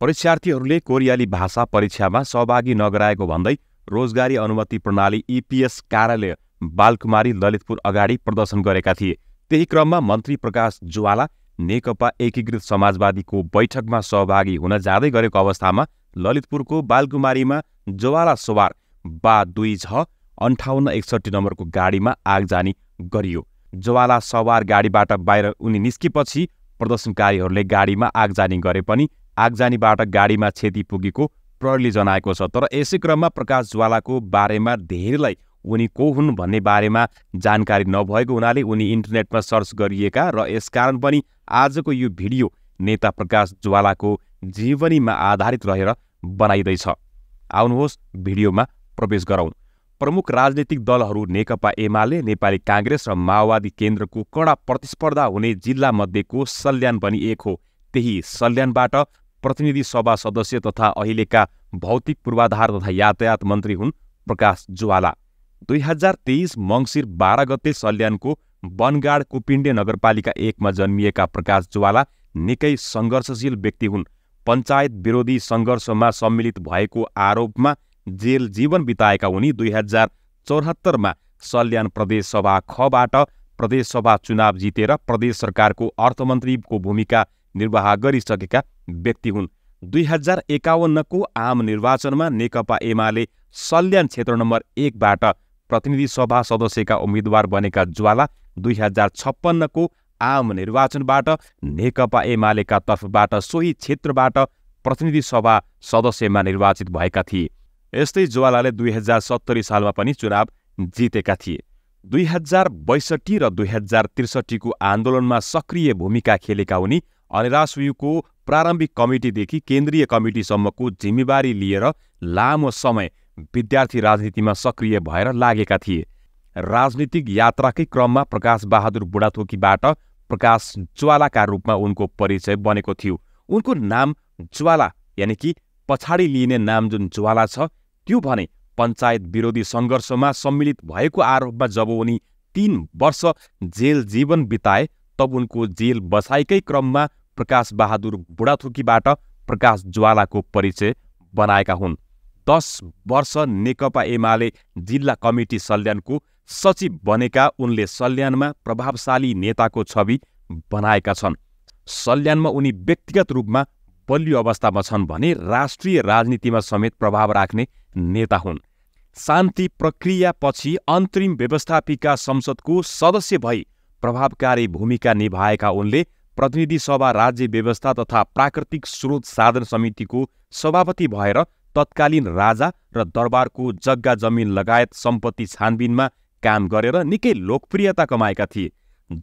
परीक्षार्थीहरूले कोरियाली भाषा परीक्षामा सहभागी नगराएको भन्दै रोजगारी अनुमति प्रणाली इपिएस कार्यालय बालकुमारी ललितपुर अगाडि प्रदर्शन गरेका थिए त्यही क्रममा मन्त्री प्रकाश ज्वाला नेकपा एकीकृत समाजवादीको बैठकमा सहभागी हुन जाँदै गरेको अवस्थामा ललितपुरको बालकुमारीमा ज्वाला सवार बा दुई छ अन्ठाउन्न एकसट्ठी नम्बरको गाडीमा आगजानी गरियो ज्वाला सवार गाडीबाट बाहिर उनी निस्किएपछि प्रदर्शनकारीहरूले गाडीमा आगजानी गरे पनि आगजानीबाट गाडीमा क्षति पुगेको प्रहरीले जनाएको छ तर यसै क्रममा प्रकाश ज्वालाको बारेमा धेरैलाई उनी को हुन् भन्ने में जानकारी नभएको हुनाले उनी इन्टरनेटमा सर्च गरिएका कारण भी आज को यह भिडियो नेता प्रकाश ज्वालाको जीवनीमा आधारित रहेर बनाइँदैछ आउनुहोस् भिडियोमा प्रवेश गरौँ प्रमुख राजनीतिक दलहरू नेकमाए नेपाली कांग्रेस र माओवादी केन्द्रको कडा प्रतिस्पर्धा होने हुने जिल्लामध्येको सल्यान पनि एक हो त्यही सल्यानबाट प्रतिनिधि सभा सदस्य तथा अहिलेका भौतिक पूर्वाधार तथा यातायात मन्त्री हुन् प्रकाश ज्वाला दुई हजार तेइस मङ्सिर बाह्र गते सल्यानको बनगाड कुपिण्डे नगरपालिका एकमा जन्मिएका प्रकाश ज्वाला निकै सङ्घर्षशील व्यक्ति हुन् पञ्चायत विरोधी सङ्घर्षमा सम्मिलित भएको आरोपमा जेल जीवन बिताएका उनी दुई हजार चौहत्तरमा सल्यान प्रदेश सभा खबाट प्रदेशसभा चुनाव जितेर प्रदेश सरकारको अर्थमन्त्रीको भूमिका निर्वाह गरिसकेका व्यक्ति हुन् दुई हजार एकाउन्नको आम निर्वाचनमा नेकपा एमाले सल्यान क्षेत्र नम्बर एकबाट प्रतिनिधि सभा सदस्यका उम्मेद्वार बनेका ज्वाला दुई हजार छप्पन्नको आम निर्वाचनबाट नेकपा एमालेका तर्फबाट सोही क्षेत्रबाट प्रतिनिधि सभा सदस्यमा निर्वाचित भएका थिए यस्तै ज्वालाले दुई हजार सत्तरी सालमा पनि चुनाव जितेका थिए दुई हजार बैसठी र दुई हजार त्रिसठीको आन्दोलनमा सक्रिय भूमिका खेलेका उनी अनि रासयुको प्रारम्भिक कमिटीदेखि केन्द्रीय कमिटीसम्मको जिम्मेवारी लिएर लामो समय विद्यार्थी राजनीतिमा सक्रिय भएर लागेका थिए राजनीतिक यात्राकै क्रममा प्रकाश बहादुर बुढाथोकीबाट प्रकाश ज्वालाका रूपमा उनको परिचय बनेको थियो उनको नाम ज्वाला यानि कि पछाडि लिइने नाम जुन ज्वाला छ त्यो भने पञ्चायत विरोधी सङ्घर्षमा सम्मिलित भएको आरोपमा जब उनी तीन वर्ष जेल जीवन बिताए तब उनको जेल बसाइकै क्रममा प्रकाश बहादुर बुढाथुकीबाट प्रकाश ज्वालाको परिचय बनाएका हुन् दस वर्ष नेकपा एमाले जिल्ला कमिटी सल्यानको सचिव बनेका उनले सल्यानमा प्रभावशाली नेताको छवि बनाएका छन् सल्यानमा उनी व्यक्तिगत रूपमा बलियो अवस्थामा छन् भने राष्ट्रिय राजनीतिमा समेत प्रभाव राख्ने नेता हुन् शान्ति प्रक्रियापछि अन्तरिम व्यवस्थापिका संसदको सदस्य भई प्रभावकारी भूमिका निभाएका उनले प्रतिनिधि सभा राज्य व्यवस्था तथा प्राकृतिक स्रोत साधन समितिको सभापति भएर तत्कालीन राजा र दरबारको जग्गा जमिन लगायत सम्पत्ति छानबिनमा काम गरेर निकै लोकप्रियता कमाएका थिए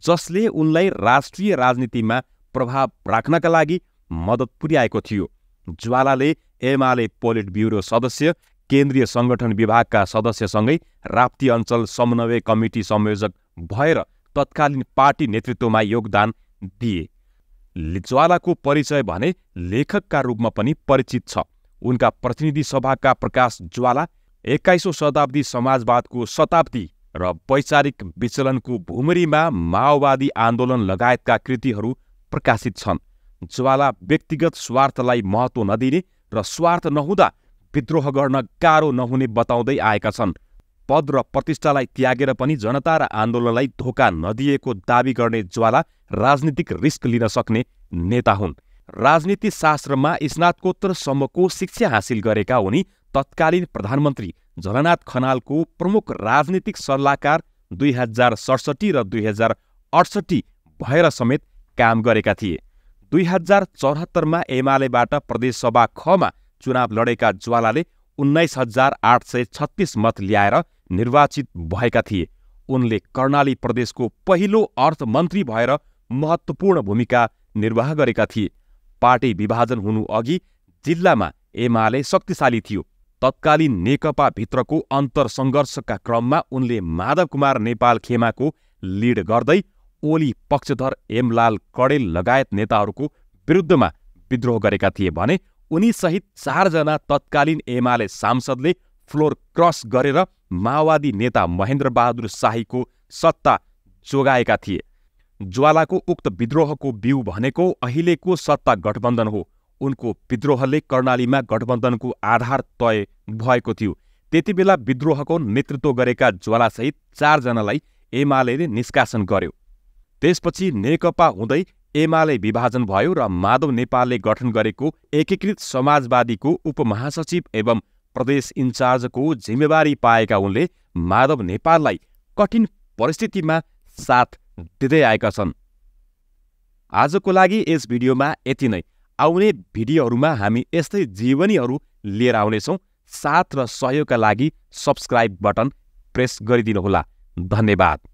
जसले उनलाई राष्ट्रिय राजनीतिमा प्रभाव राख्नका लागि मद्दत पुर्याएको थियो ज्वालाले एमाले पोलिट ब्युरो सदस्य केन्द्रीय सङ्गठन विभागका सदस्यसँगै राप्ती अञ्चल समन्वय कमिटी संयोजक भएर तत्कालीन पार्टी नेतृत्वमा योगदान दिए ज्वाला को परिचय भने लेखकका रूपमा पनि परिचित छ उनका प्रतिनिधि सभाका प्रकाश ज्वाला एक्काइसौँ शताब्दी समाजवादको शताब्दी र वैचारिक विचलनको भुमरीमा माओवादी आन्दोलन लगायतका कृतिहरू प्रकाशित छन् ज्वाला व्यक्तिगत स्वार्थलाई महत्त्व नदिने र स्वार्थ नहुँदा विद्रोह गर्न गाह्रो नहुने बताउँदै आएका छन् पद र प्रतिष्ठालाई त्यागेर पनि जनता र आन्दोलनलाई धोका नदिएको दावी गर्ने ज्वाला राजनीतिक रिस्क लिन सक्ने नेता हुन् राजनीति शास्त्रमा स्नातकोत्तरसम्मको शिक्षा हासिल गरेका उनी तत्कालीन प्रधानमन्त्री झलनाथ खनालको प्रमुख राजनीतिक सल्लाहकार दुई हजार सडसठी र दुई हजार अडसठी भएर समेत काम गरेका थिए दुई हजार चौहत्तरमा एमालेबाट प्रदेशसभा खमा चुनाव लडेका ज्वालाले उन्नाइस हजार आठ सय छत्तिस मत ल्याएर निर्वाचित भएका थिए उनले कर्णाली प्रदेशको पहिलो अर्थमन्त्री भएर महत्त्वपूर्ण भूमिका निर्वाह गरेका थिए पार्टी विभाजन हुनुअघि जिल्लामा एमाले शक्तिशाली थियो तत्कालीन नेकपाभित्रको अन्तरसङ्घर्षका क्रममा उनले माधव कुमार नेपाल खेमाको लिड गर्दै ओली पक्षधर एमलाल कडेल लगायत नेताहरूको विरुद्धमा विद्रोह गरेका थिए भने उनीसहित चारजना तत्कालीन एमाले सांसदले फ्लोर क्रस गरेर माओवादी नेता महेन्द्र बहादुर शाही को सत्ता जोगाएका थिए ज्वालाको उक्त विद्रोहको बिउ भनेको अहिलेको सत्ता गठबन्धन हो उनको विद्रोहले कर्णालीमा गठबन्धनको आधार तय भएको थियो त्यतिबेला विद्रोहको नेतृत्व गरेका ज्वालासहित चारजनालाई एमाले निष्कासन गर्यो त्यसपछि नेकपा हुँदै एमाले विभाजन भयो र माधव नेपालले गठन गरेको एकीकृत समाजवादीको उपमहासचिव एवं प्रदेश इन्चार्जको जिम्मेवारी पाएका उनले माधव नेपाललाई कठिन परिस्थितिमा साथ दिँदै आएका छन् आजको लागि यस भिडियोमा यति नै आउने भिडियोहरूमा हामी यस्तै जीवनीहरू लिएर आउनेछौँ साथ र सहयोगका लागि सब्सक्राइब बटन प्रेस गरिदिनुहोला धन्यवाद